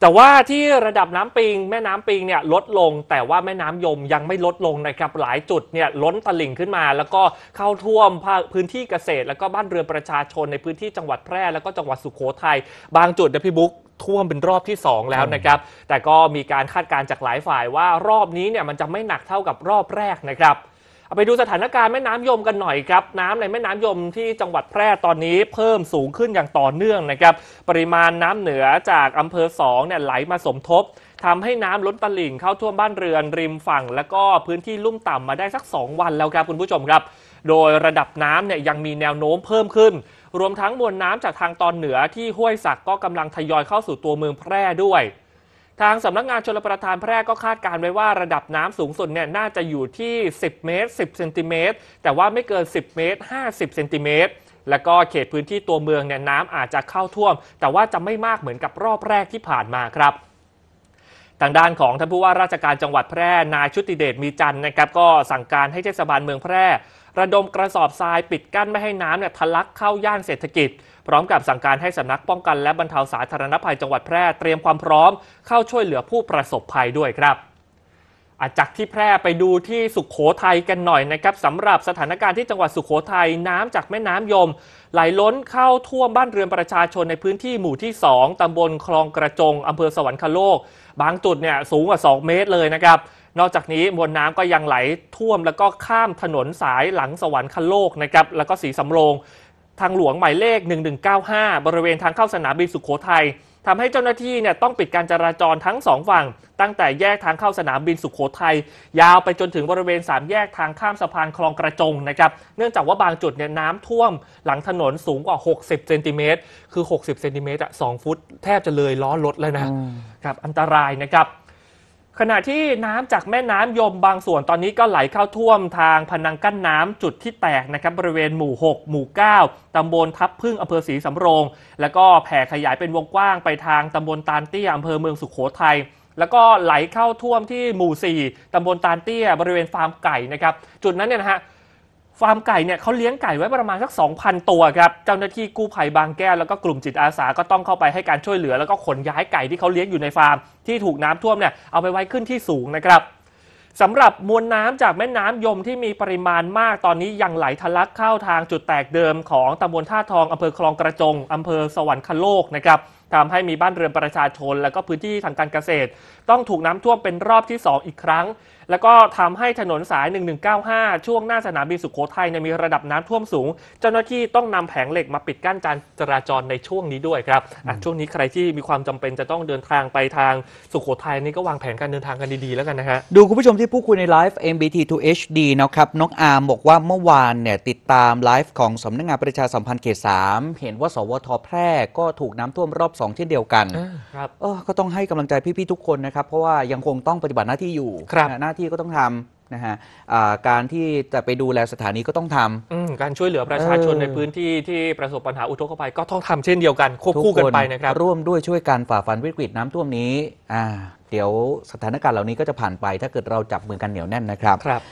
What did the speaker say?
แต่ว่าที่ระดับน้ำปิง แม่น้ำปิงเนี่ยลดลง แต่ว่าแม่น้ำยมยังไม่ลดลงนะครับ หลายจุดเนี่ยล้นตลิ่งขึ้นมา แล้วก็เข้าท่วมพื้นที่เกษตร แล้วก็บ้านเรือนประชาชนในพื้นที่จังหวัดแพร่ แล้วก็จังหวัดสุโขทัยบางจุดนะพี่บุ๊กท่วมเป็นรอบที่ 2 แล้วนะครับ แต่ก็มีการคาดการณ์จากหลายฝ่าย ว่ารอบนี้เนี่ยมันจะไม่หนักเท่ากับรอบแรกนะครับเอาไปดูสถานการณ์แม่น้ำยมกันหน่อยครับ น้ำในแม่น้ำยมที่จังหวัดแพร่ตอนนี้เพิ่มสูงขึ้นอย่างต่อเนื่องนะครับ ปริมาณน้ำเหนือจากอำเภอสองเนี่ยไหลมาสมทบ ทำให้น้ำล้นตลิ่งเข้าท่วมบ้านเรือนริมฝั่ง แล้วก็พื้นที่ลุ่มต่ำมาได้สัก 2 วันแล้วครับคุณผู้ชมครับ โดยระดับน้ำเนี่ยยังมีแนวโน้มเพิ่มขึ้น รวมทั้งมวลน้ำจากทางตอนเหนือที่ห้วยสักก็กำลังทยอยเข้าสู่ตัวเมืองแพร่ด้วยทางสำนักงานชลประทานแพร่ก็คาดการไว้ว่าระดับน้ำสูงสุดเนี่ยน่าจะอยู่ที่ 10 เมตร 10เซนติเมตร แต่ว่าไม่เกิน 10 เมตร 50เซนติเมตร และก็เขตพื้นที่ตัวเมืองเนี่ยน้ำอาจจะเข้าท่วม แต่ว่าจะไม่มากเหมือนกับรอบแรกที่ผ่านมาครับทางด้านของท่านผู้ว่าราชการจังหวัดแพร่ นายชุติเดชมีจันนะครับก็สั่งการให้เทศบาลเมืองแพร่ระดมกระสอบทรายปิดกั้นไม่ให้น้ำเนี่ยทะลักเข้าย่านเศรษฐกิจ พร้อมกับสั่งการให้สำนักป้องกันและบรรเทาสาธารณภัยจังหวัดแพร่เตรียมความพร้อมเข้าช่วยเหลือผู้ประสบภัยด้วยครับอาจากที่แพร่ไปดูที่สุขโขทัยกันหน่อยนะครับสำหรับสถานการณ์ที่จังหวัดสุขโขทัยน้ำจากแม่น้ำยม ไหลล้นเข้าท่วมบ้านเรือนประชาชนในพื้นที่หมู่ที่ 2 ตำบลคลองกระจงอำเภอสวรรคโลก บางจุดเนี่ยสูงกว่า 2 เมตรเลยนะครับนอกจากนี้มวลน้ำก็ยังไหลท่วมแล้วก็ข้ามถนนสายหลังสวรรคโลกนะครับแล้วก็สีสำโรงทางหลวงหมายเลข1195 บริเวณทางเข้าสนามบินสุขโขทัยทำให้เจ้าหน้าที่เนี่ยต้องปิดการจราจรทั้งสองฝั่ง ตั้งแต่แยกทางเข้าสนามบินสุขโขทัยยาวไปจนถึงบริเวณสามแยกทางข้ามสะพานคลองกระจงนะครับเนื่องจากว่าบางจุดเนี่ยน้ำท่วมหลังถนนสูงกว่า 60 เซนติเมตร คือ 60 เซนติเมตรอะสองฟุต แทบจะเลยล้อรถแล้วนะครับอันตรายนะครับขณะที่น้ำจากแม่น้ำยมบางส่วนตอนนี้ก็ไหลเข้าท่วมทางพนังกั้นน้ำจุดที่แตกนะครับบริเวณหมู่ 6 หมู่ 9ตำบลทับพึ่งอำเภอศรีสำโรง แล้วก็แผ่ขยายเป็นวงกว้างไปทางตำบลตาลเตี้ยอำเภอเมืองสุขโขทัย แล้วก็ไหลเข้าท่วมที่หมู่ 4ตำบลตาลเตี้ยบริเวณฟาร์มไก่นะครับ จุดนั้นเนี่ยนะฮะฟาร์มไก่เนี่ยเขาเลี้ยงไก่ไว้ประมาณสัก 2,000 ตัวครับเจ้าหน้าที่กู้ภัยบางแก้วแล้วก็กลุ่มจิตอาสาก็ต้องเข้าไปให้การช่วยเหลือแล้วก็ขนย้ายไก่ที่เขาเลี้ยงอยู่ในฟาร์มที่ถูกน้ำท่วมเนี่ยเอาไปไว้ขึ้นที่สูงนะครับสำหรับมวลน้ำจากแม่น้ำยมที่มีปริมาณมากตอนนี้ยังไหลทะลักเข้าทางจุดแตกเดิมของตำบลท่าทองอำเภอคลองกระจงอำเภอสวรรคโลกนะครับทำให้มีบ้านเรือนประชาชนและก็พื้นที่ทางการเกษตร ต้องถูกน้ำท่วมเป็นรอบที่ 2 อีกครั้ง แล้วก็ทำให้ถนนสาย 1195 ช่วงหน้าสนามบินสุขโขทัยมีระดับน้ำท่วมสูง เจ้าหน้าที่ต้องนำแผงเหล็กมาปิดกั้นการจราจรในช่วงนี้ด้วยครับช่วงนี้ใครที่มีความจำเป็นจะต้องเดินทางไปทางสุขโขทัยนี่ก็วางแผนการเดินทางกันดีๆแล้วกันนะฮะดูคุณผู้ชมที่พูดคุยในไลฟ์ MBT 2 HD นะครับน้องอาร์มบอกว่าเมื่อวานเนี่ยติดตามไลฟ์ของสำนักงงานประชาสัมพันธ์เขต3เห็นว่า สวทแพร่ก็ถูกน้ำท่วมรอบสองเช่นเดียวกันครับเออก็ต้องให้กำลังใจพี่ ๆ ทุกคนนะครับ เพราะว่ายังคงต้องปฏิบัติหน้าที่อยู่หน้าที่ก็ต้องทำนะฮะการที่จะไปดูแลสถานีก็ต้องทำการช่วยเหลือประชาชนในพื้นที่ที่ประสบปัญหาอุทกภัยก็ต้องทำเช่นเดียวกันควบคู่กันไปนะครับร่วมด้วยช่วยกันฝ่าฟันวิกฤตน้ำท่วมนี้เดี๋ยวสถานการณ์เหล่านี้ก็จะผ่านไป ถ้าเกิดเราจับมือกันเหนียวแน่นนะครับรบ